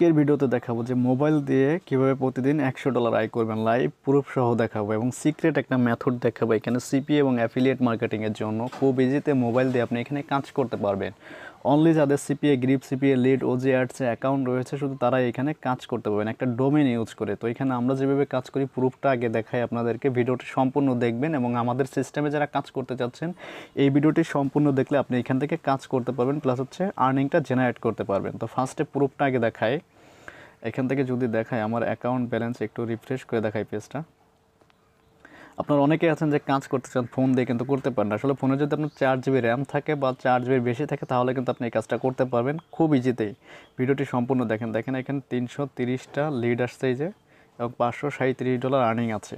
আজকের ভিডিওতে দেখাবো যে মোবাইল দিয়ে কিভাবে প্রতিদিন একশো ডলার আয় করবেন লাইভ প্রুফ সহ দেখাবো এবং সিক্রেট একটা মেথড দেখাবো এখানে সিপি এবং অ্যাফিলিয়েট মার্কেটিংয়ের জন্য খুব ইজিতে মোবাইল দিয়ে আপনি এখানে কাজ করতে পারবেন অনলি যাদের CPA grip CPA lead OG অ্যাডসে অ্যাকাউন্ট রয়েছে শুধু তারা এখানে কাজ করতে পারবেন একটা ডোমেন ইউজ করে তো এখানে আমরা যেভাবে কাজ করি প্রুফটা আগে দেখাই আপনাদেরকে ভিডিওটি সম্পূর্ণ দেখবেন এবং আমাদের সিস্টেমে যারা কাজ করতে চাচ্ছেন এই ভিডিওটি সম্পূর্ণ দেখলে আপনি এখান থেকে কাজ করতে পারবেন প্লাস হচ্ছে আর্নিংটা জেনারেট করতে পারবেন তো ফার্স্টে প্রুফটা আগে দেখায় এখান থেকে যদি দেখায় আমার অ্যাকাউন্ট ব্যালেন্স একটু রিফ্রেশ করে দেখায় পেজটা আপনার অনেকে আছেন যে কাজ করতে চান ফোন দিয়ে কিন্তু করতে পারেন আসলে ফোনে যদি আপনার চার জিবি র্যাম থাকে বা চার জিবির বেশি থাকে তাহলে কিন্তু আপনি এই কাজটা করতে পারবেন খুব ইজিতেই ভিডিওটি সম্পূর্ণ দেখেন দেখেন এখানে তিনশো তিরিশটা লিড আসছে এই যে এবং পাঁচশো ডলার আর্নিং আছে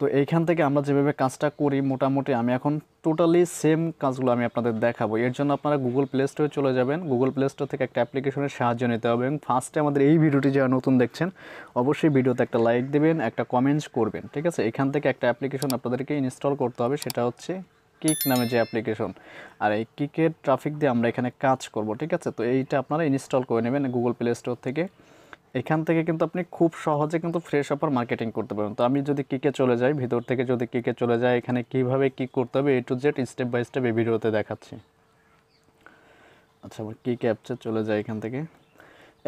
তো এইখান থেকে আমরা যেভাবে কাজটা করি মোটামুটি আমি এখন টোটালি সেম কাজগুলো আমি আপনাদের দেখাবো এর জন্য আপনারা গুগল প্লে স্টোরে চলে যাবেন গুগল প্লে স্টোর থেকে একটা অ্যাপ্লিকেশনের সাহায্য নিতে হবে এবং ফার্স্টে আমাদের এই ভিডিওটি যারা নতুন দেখছেন অবশ্যই ভিডিওতে একটা লাইক দেবেন একটা কমেন্টস করবেন ঠিক আছে এখান থেকে একটা অ্যাপ্লিকেশন আপনাদেরকে ইনস্টল করতে হবে সেটা হচ্ছে কিক নামে যে অ্যাপ্লিকেশন আর এই কিকের ট্রাফিক দিয়ে আমরা এখানে কাজ করব ঠিক আছে তো এইটা আপনারা ইনস্টল করে নেবেন গুগল প্লে স্টোর থেকে এখান থেকে কিন্তু আপনি খুব সহজে কিন্তু ফ্রেশ অপার মার্কেটিং করতে পারেন তো আমি যদি কিকে চলে যাই ভিতর থেকে যদি কিকে চলে যাই এখানে কিভাবে কি করতে হবে A to Z step by step এই ভিডিওতে দেখাচ্ছি আচ্ছা আমার কি ক্যাপচে চলে যাই এখান থেকে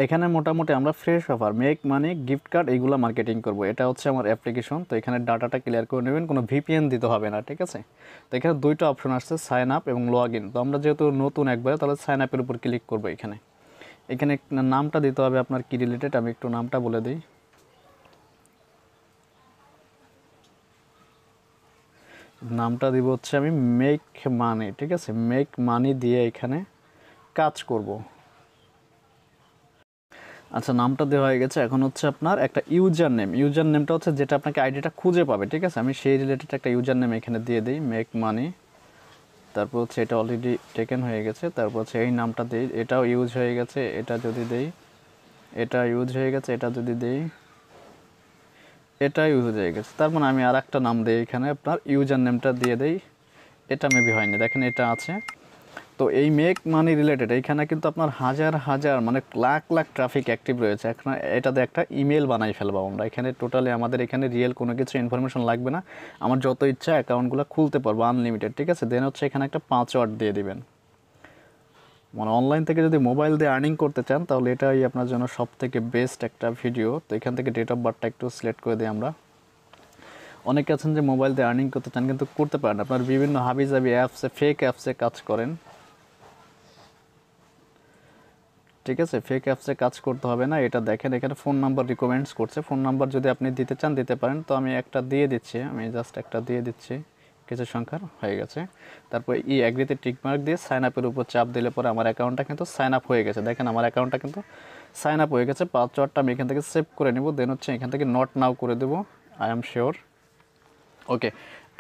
এখানে মোটামুটি আমরা ফ্রেশ অফার মেক মানে গিফট কার্ড এইগুলো মার্কেটিং করব এটা হচ্ছে আমার অ্যাপ্লিকেশন তো এখানে ডাটাটা ক্লিয়ার করে নেবেন কোনো ভিপিএন দিতে হবে না ঠিক আছে তো এখানে দুইটা অপশন আসছে সাইন আপ এবং লগ ইন তো আমরা যেহেতু নতুন একবারে তাহলে সাইন আপের উপর ক্লিক করবো এখানে এখানে নামটা দিতে হবে আপনার কি রিলেটেড আমি একটু নামটা বলে দিই নামটা দিব হচ্ছে আমি মেক মানি ঠিক আছে মেক মানি দিয়ে এখানে কাজ করব আচ্ছা নামটা দেওয়া হয়ে গেছে এখন হচ্ছে আপনার একটা ইউজার নেম ইউজার নেমটা হচ্ছে যেটা আপনাকে আইডিটা খুঁজে পাবে ঠিক আছে আমি সেই রিলেটেড একটা ইউজার নেম এখানে দিয়ে দিই মেক মানি তারপর হচ্ছে এটা অলরেডি টেকেন হয়ে গেছে তারপর হচ্ছে এই নামটা দিই এটাও ইউজ হয়ে গেছে এটা যদি দেই এটা ইউজ হয়ে গেছে এটা যদি দেই এটা ইউজ হয়ে গেছে তার মানে আমি আর একটা নাম দিই এখানে আপনার ইউজার নেমটা দিয়ে দেই এটা মেবি হয়নি দেখেন এটা আছে তো এই মেক মানি রিলেটেড এইখানে কিন্তু আপনার হাজার হাজার মানে লাখ লাখ ট্রাফিক অ্যাক্টিভ রয়েছে এখন এটাতে একটা ইমেল বানাই ফেলবো আমরা এখানে টোটালি আমাদের এখানে রিয়েল কোনো কিছু ইনফরমেশন লাগবে না আমার যত ইচ্ছা অ্যাকাউন্টগুলো খুলতে পারবো আনলিমিটেড ঠিক আছে দেন হচ্ছে এখানে একটা পাসওয়ার্ড দিয়ে দিবেন মানে অনলাইন থেকে যদি মোবাইল দিয়ে আর্নিং করতে চান তাহলে এটাই আপনার জন্য সব থেকে বেস্ট একটা ভিডিও তো এখান থেকে ডেট অফ বার্থটা একটু সিলেক্ট করে দিই আমরা অনেকে আছেন যে মোবাইল দিয়ে আর্নিং করতে চান কিন্তু করতে পারেন আপনার বিভিন্ন হাবিজাবি অ্যাপসে ফেক অ্যাপসে কাজ করেন ঠিক আছে ফেক অ্যাপসে কাজ করতে হবে না এটা দেখেন এখানে ফোন নাম্বার রিকমেন্ডস করছে ফোন নাম্বার যদি আপনি দিতে চান দিতে পারেন তো আমি একটা দিয়ে দিচ্ছি আমি জাস্ট একটা দিয়ে দিচ্ছি কিছু সংখ্যার হয়ে গেছে তারপর ই অ্যাগ্রিতে টিকমার্ক দিয়ে সাইন আপের উপর চাপ দিলে পরে আমার অ্যাকাউন্টটা কিন্তু সাইন আপ হয়ে গেছে দেখেন আমার অ্যাকাউন্টটা কিন্তু সাইন আপ হয়ে গেছে পাসওয়ার্ডটা আমি এখান থেকে সেভ করে নেব দেন হচ্ছে এখান থেকে নট নাও করে দেবো আই এম শিওর Okay.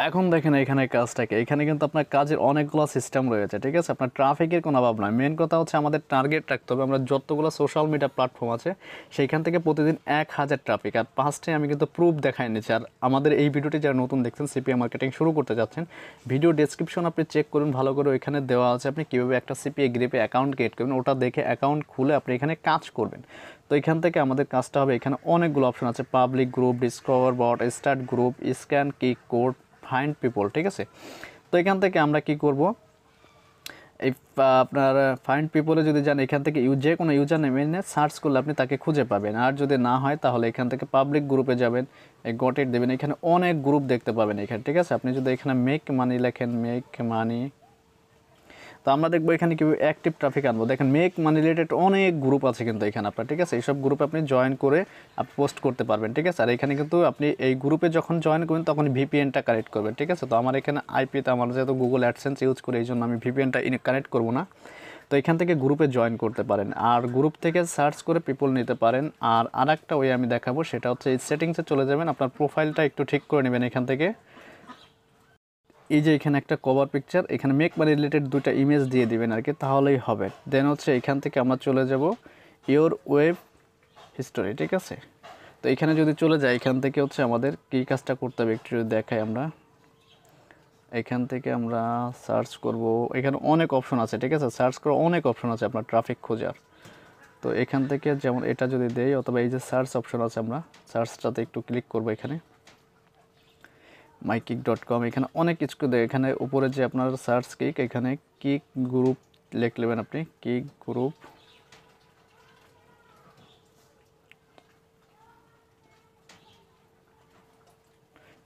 এখন দেখেন এখানে কাজটাকে এখানে কিন্তু আপনার কাজের অনেকগুলো সিস্টেম রয়েছে ঠিক আছে আপনার ট্রাফিকের কোনো অভাব নয় মেন কথা হচ্ছে আমাদের টার্গেট রাখতে হবে আমরা যতগুলো সোশ্যাল মিডিয়া প্ল্যাটফর্ম আছে সেইখান থেকে প্রতিদিন এক হাজার ট্রাফিক আর পাঁচটায় আমি কিন্তু প্রুফ দেখাই নিচ্ছি আর আমাদের এই ভিডিওটি যারা নতুন দেখছেন সিপিএ মার্কেটিং শুরু করতে যাচ্ছেন ভিডিও ডিসক্রিপশন আপনি চেক করুন ভালো করে ওইখানে দেওয়া আছে আপনি কীভাবে একটা সিপিএ গ্রেপে অ্যাকাউন্ট ক্রিয়েট করবেন ওটা দেখে অ্যাকাউন্ট খুলে আপনি এখানে কাজ করবেন তো এখান থেকে আমাদের কাজটা হবে এখানে অনেকগুলো অপশন আছে public group discover bot start group scan kick code find people ঠিক আছে তো এখান থেকে আমরা কি করব এই আপনার ফাইন্ড পিপলে যদি যান এখান থেকে ইউ যে কোনো ইউজার নেমে নিয়ে সার্চ করলে আপনি তাকে খুঁজে পাবেন আর যদি না হয় তাহলে এখান থেকে পাবলিক গ্রুপে যাবেন এই গটেট দেবেন এখানে অনেক গ্রুপ দেখতে পাবেন এখানে ঠিক আছে আপনি যদি এখানে মেক মানি লেখেন মেক মানি তো আমরা দেখবো এখানে কীভাবে অ্যাক্টিভ ট্রাফিক আনবো দেখেন মেক মানি রিলেটেড অনেক গ্রুপ আছে কিন্তু এখানে আপনার ঠিক আছে এইসব গ্রুপে আপনি জয়েন করে আপনি পোস্ট করতে পারবেন ঠিক আছে আর এখানে কিন্তু আপনি এই গ্রুপে যখন জয়েন করবেন তখন ভিপিএনটা কানেক্ট করবেন ঠিক আছে তো আমার এখানে আইপিতে আমার যেহেতু গুগল অ্যাডসেন্স ইউজ করে এই জন্য আমি ভিপিএনটা কানেক্ট করবো না তো এখান থেকে গ্রুপে জয়েন করতে পারেন আর গ্রুপ থেকে সার্চ করে পিপল নিতে পারেন আর আর একটা ওই আমি দেখাবো সেটা হচ্ছে এই সেটিংসে চলে যাবেন আপনার প্রোফাইলটা একটু ঠিক করে নেবেন এখান থেকে এই যে এখানে একটা কভার পিকচার এখানে মেক মানি রিলেটেড দুটা ইমেজ দিয়ে দিবেন আর কি তাহলেই হবে দেন হচ্ছে এখান থেকে আমরা চলে যাব ইওর ওয়েব হিস্টোরি ঠিক আছে তো এখানে যদি চলে যায় এখান থেকে হচ্ছে আমাদের কী কাজটা করতে হবে একটু দেখাই আমরা এখান থেকে আমরা সার্চ করব এখানে অনেক অপশন আছে ঠিক আছে সার্চ করার অনেক অপশন আছে আপনার ট্রাফিক খোঁজার তো এখান থেকে যেমন এটা যদি দেই অথবা এই যে সার্চ অপশন আছে আমরা সার্চটাতে একটু ক্লিক করব এখানে মাইকিক ডট কম এখানে অনেক কিছু এখানে উপরে যে আপনার সার্চ কিক এখানে কিক গ্রুপ লেখ নেবেন আপনি kick group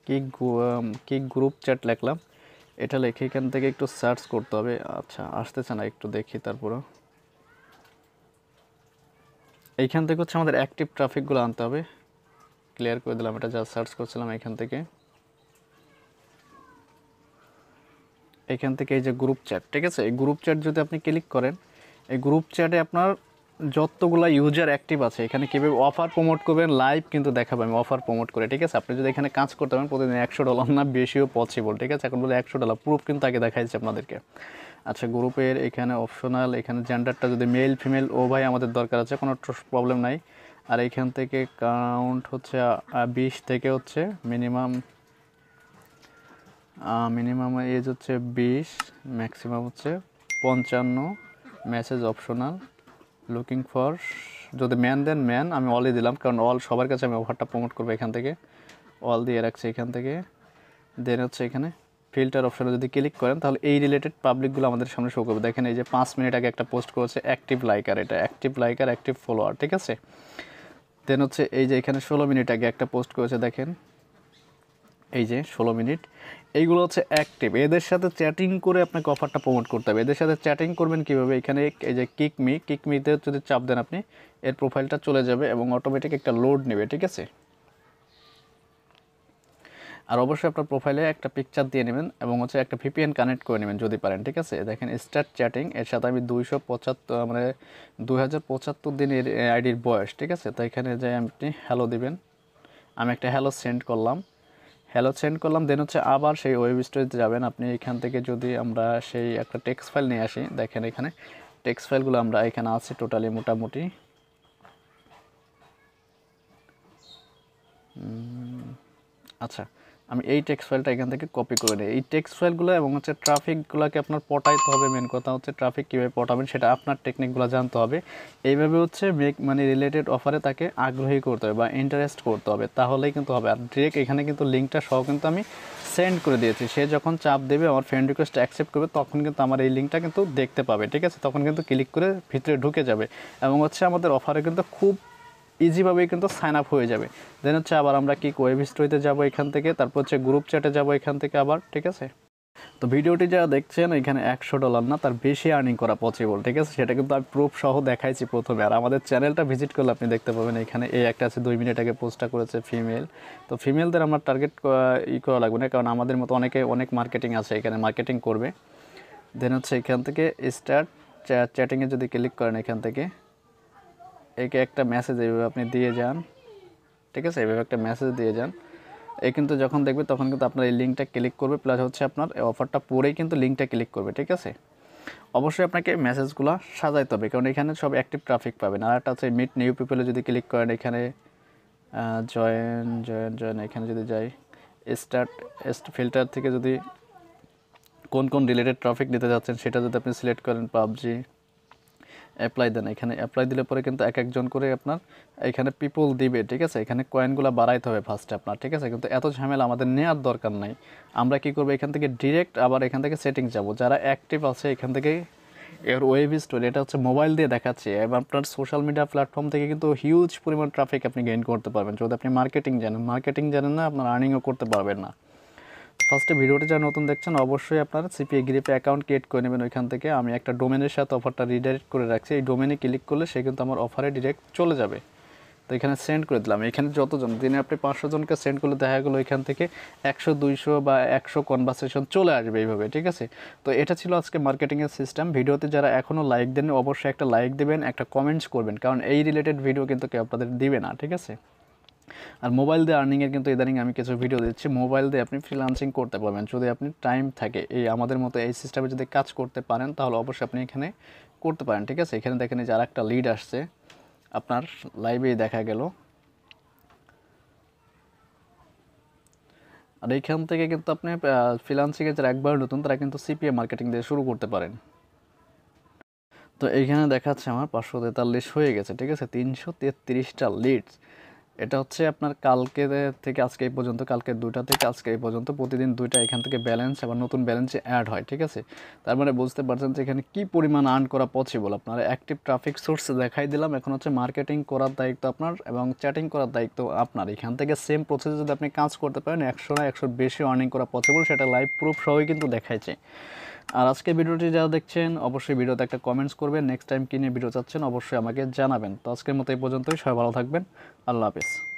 kick kick group chat লেখলাম এটা লেখে এখান থেকে একটু সার্চ করতে হবে আচ্ছা আসতেছে না একটু দেখি তারপরে এইখান থেকে হচ্ছে আমাদের অ্যাক্টিভ ট্রাফিকগুলো আনতে হবে ক্লিয়ার করে দিলাম এটা যা সার্চ করছিলাম এখান থেকে এখান থেকে এই যে গ্রুপ চ্যাট ঠিক আছে এই গ্রুপ চ্যাট যদি আপনি ক্লিক করেন এই গ্রুপ চ্যাটে আপনার যতগুলো ইউজার অ্যাক্টিভ আছে এখানে কীভাবে অফার প্রমোট করবেন লাইভ কিন্তু দেখাবো আমি অফার প্রমোট করে ঠিক আছে আপনি যদি এখানে কাজ করতে পারেন প্রতিদিন একশো ডলার না বেশিও পসিবল ঠিক আছে এখন বলে একশো ডলার প্রুফ কিন্তু আগে দেখাইছে আপনাদেরকে আচ্ছা গ্রুপের এখানে অপশনাল এখানে জেন্ডারটা যদি মেল ফিমেল ও ভাই আমাদের দরকার আছে কোনো প্রবলেম নাই আর এখান থেকে কাউন্ট হচ্ছে বিশ থেকে হচ্ছে মিনিমাম মিনিমাম এজ হচ্ছে বিশ ম্যাক্সিমাম হচ্ছে পঞ্চান্ন মেসেজ অপশনাল লুকিং ফর যদি ম্যান দেন ম্যান আমি অলই দিলাম কারণ অল সবার কাছে আমি অফারটা প্রমোট করবো এখান থেকে অল দিয়ে রাখছি এখান থেকে দেন হচ্ছে এখানে ফিল্টার অপশানে যদি ক্লিক করেন তাহলে এই রিলেটেড পাবলিকগুলো আমাদের সামনে শো করবে দেখেন এই যে পাঁচ মিনিট আগে একটা পোস্ট করেছে অ্যাক্টিভ লাইকার এটা অ্যাক্টিভ লাইকার অ্যাক্টিভ ফলোয়ার ঠিক আছে দেন হচ্ছে এই যে এখানে ষোলো মিনিট আগে একটা পোস্ট করেছে দেখেন এই যে ষোলো মিনিট এইগুলো হচ্ছে অ্যাক্টিভ এদের সাথে চ্যাটিং করে আপনাকে অফারটা প্রমোট করতে হবে এদের সাথে চ্যাটিং করবেন কীভাবে এখানে এই যে কিকমি কিকমিতে যদি চাপ দেন আপনি এর প্রোফাইলটা চলে যাবে এবং অটোমেটিক একটা লোড নেবে ঠিক আছে আর অবশ্যই আপনার প্রোফাইলে একটা পিকচার দিয়ে নেবেন এবং হচ্ছে একটা ভিপিএন কানেক্ট করে নেবেন যদি পারেন ঠিক আছে দেখেন স্টার্ট চ্যাটিং এর সাথে আমি দুইশো পঁচাত্তর মানে দুই হাজার পঁচাত্তর দিনের আইডির বয়স ঠিক আছে তো এখানে যাই আপনি হ্যালো দিবেন আমি একটা হ্যালো সেন্ড করলাম হ্যালো সেন্ড করলাম দেন হচ্ছে আবার সেই ওয়েব স্টোরেজে যাবেন আপনি এখান থেকে যদি আমরা সেই একটা টেক্সট ফাইল নিয়ে আসি দেখেন এখানে টেক্সট ফাইলগুলো আমরা এখানে আছি টোটালি মোটামুটি আচ্ছা আমি এই টেক্সট ফাইলটা এখান থেকে কপি করে নিই এই টেক্সট ফাইলগুলো এবং হচ্ছে ট্রাফিকগুলোকে আপনার পটাইতে হবে মেন কথা হচ্ছে ট্রাফিক কীভাবে পটাবেন সেটা আপনার টেকনিকগুলো জানতে হবে এইভাবে হচ্ছে মেক মানে রিলেটেড অফারে তাকে আগ্রহী করতে হবে বা ইন্টারেস্ট করতে হবে তাহলেই কিন্তু হবে আর ডিরেক্ট এখানে কিন্তু লিঙ্কটা সহ কিন্তু আমি সেন্ড করে দিয়েছি সে যখন চাপ দেবে আমার ফ্রেন্ড রিকোয়েস্ট অ্যাকসেপ্ট করবে তখন কিন্তু আমার এই লিঙ্কটা কিন্তু দেখতে পাবে ঠিক আছে তখন কিন্তু ক্লিক করে ভিতরে ঢুকে যাবে এবং হচ্ছে আমাদের অফারে কিন্তু খুব ইজিভাবেই কিন্তু সাইন আপ হয়ে যাবে দেন হচ্ছে আবার আমরা কি ওয়েব হিস্টোরিতে যাবো এখান থেকে তারপর হচ্ছে গ্রুপ চ্যাটে যাবো এখান থেকে আবার ঠিক আছে তো ভিডিওটি যারা দেখছেন এখানে একশো ডলার না তার বেশি আর্নিং করা পসিবল ঠিক আছে সেটা কিন্তু আমি প্রুফ সহ দেখাইছি প্রথমে আর আমাদের চ্যানেলটা ভিজিট করলে আপনি দেখতে পাবেন এখানে এই একটা আছে দুই মিনিট আগে পোস্টটা করেছে ফিমেল তো ফিমেলদের আমার টার্গেট ই করা লাগবে না কারণ আমাদের মতো অনেকে অনেক মার্কেটিং আছে এখানে মার্কেটিং করবে দেন হচ্ছে এখান থেকে স্টার্ট চ্যাটিংয়ে যদি ক্লিক করেন এখান থেকে একে একটা মেসেজ এইভাবে আপনি দিয়ে যান ঠিক আছে এইভাবে একটা মেসেজ দিয়ে যান এ কিন্তু যখন দেখবে তখন কিন্তু আপনার এই লিঙ্কটা ক্লিক করবে প্লাস হচ্ছে আপনার অফারটা পরেই কিন্তু লিঙ্কটা ক্লিক করবে ঠিক আছে অবশ্যই আপনাকে মেসেজগুলো সাজাইতে হবে কারণ এখানে সব অ্যাক্টিভ ট্রাফিক পাবেন আর একটা হচ্ছে মিট নিউ পিপলে যদি ক্লিক করেন এখানে জয়েন জয়েন জয়েন এখানে যদি যাই স্টার্ট ফিল্টার থেকে যদি কোন কোন রিলেটেড ট্রাফিক নিতে যাচ্ছেন সেটা যদি আপনি সিলেক্ট করেন পাবজি অ্যাপ্লাই দেন এখানে অ্যাপ্লাই দিলে পরে কিন্তু এক একজন করে আপনার এখানে পিপল দিবে ঠিক আছে এখানে কয়েনগুলো বাড়াইতে হবে ফার্স্টে আপনার ঠিক আছে কিন্তু এত ঝামেলা আমাদের নেওয়ার দরকার নাই আমরা কি করবো এখান থেকে ডিরেক্ট আবার এখান থেকে সেটিং যাব যারা অ্যাক্টিভ আছে এখান থেকে এর ওয়েব স্টোরি এটা হচ্ছে মোবাইল দিয়ে দেখাচ্ছে এবং আপনার সোশ্যাল মিডিয়া প্ল্যাটফর্ম থেকে কিন্তু হিউজ পরিমাণ ট্রাফিক আপনি গেইন করতে পারবেন যদি আপনি মার্কেটিং জানেন মার্কেটিং জানেন না আপনার আর্নিংও করতে পারবেন না ফার্স্টে ভিডিওটি যারা নতুন দেখছেন অবশ্যই আপনারা সিপিএ গ্রিপে অ্যাকাউন্ট ক্রিয়েট করে নেবেন ওইখান থেকে আমি একটা ডোমেনের সাথে অফারটা রিডাইরেক্ট করে রাখছি এই ডোমেনে ক্লিক করলে সে কিন্তু আমার অফারে ডিরেক্ট চলে যাবে তো এখানে সেন্ড করে দিলাম এখানে যতজন দিনে আপনি পাঁচশো জনকে সেন্ড করলে দেখা গেলো এখান থেকে একশো দুইশো বা একশো কনভারসেশন চলে আসবে এইভাবে ঠিক আছে তো এটা ছিল আজকে মার্কেটিংয়ের সিস্টেম ভিডিওতে যারা এখনও লাইক দেন অবশ্যই একটা লাইক দেবেন একটা কমেন্টস করবেন কারণ এই রিলেটেড ভিডিও কিন্তু কেউ আপনাদের দিবে না ঠিক আছে আর মোবাইল দিয়ে আর্নিংয়ের কিন্তু ইদানিং আমি কিছু ভিডিও দিচ্ছি মোবাইল দিয়ে আপনি ফ্রিলান্সিং করতে পারবেন যদি আপনি টাইম থাকে এই আমাদের মতো এই সিস্টেমে যদি কাজ করতে পারেন তাহলে অবশ্যই আপনি এখানে করতে পারেন ঠিক আছে এখানে দেখেন যে আর একটা লিড আসছে আপনার লাইভে দেখা গেল আর এইখান থেকে কিন্তু আপনি ফ্রিলান্সিংয়ে যারা একবার নতুন তারা কিন্তু সিপিএ মার্কেটিং দিয়ে শুরু করতে পারেন তো এইখানে দেখাচ্ছে আমার পাঁচশো তেতাল্লিশ হয়ে গেছে ঠিক আছে তিনশো তেত্রিশটা লিডস এটা হচ্ছে আপনার কালকে থেকে আজকে এই পর্যন্ত কালকে দুইটা থেকে আজকে এই পর্যন্ত প্রতিদিন দুইটা এখান থেকে ব্যালেন্স আবার নতুন ব্যালেন্সে অ্যাড হয় ঠিক আছে তার মানে বুঝতে পারছেন যে এখানে কী পরিমাণ আর্ন করা পসিবল আপনার অ্যাক্টিভ ট্রাফিক সোর্স দেখাই দিলাম এখন হচ্ছে মার্কেটিং করার দায়িত্ব আপনার এবং চ্যাটিং করার দায়িত্ব আপনার এখান থেকে সেম প্রসেসে যদি আপনি কাজ করতে পারেন একশো না একশোর বেশি আর্নিং করা পসিবল সেটা লাইভ প্রুফ সবই কিন্তু দেখাইছে আর আজকে ভিডিওটি যারা দেখছেন অবশ্যই ভিডিওতে একটা কমেন্টস করবেন নেক্সট টাইম কী নিয়ে ভিডিও চাচ্ছেন অবশ্যই আমাকে জানাবেন তো আজকের মতো এই পর্যন্তই সবাই ভালো থাকবেন আল্লাহ হাফিজ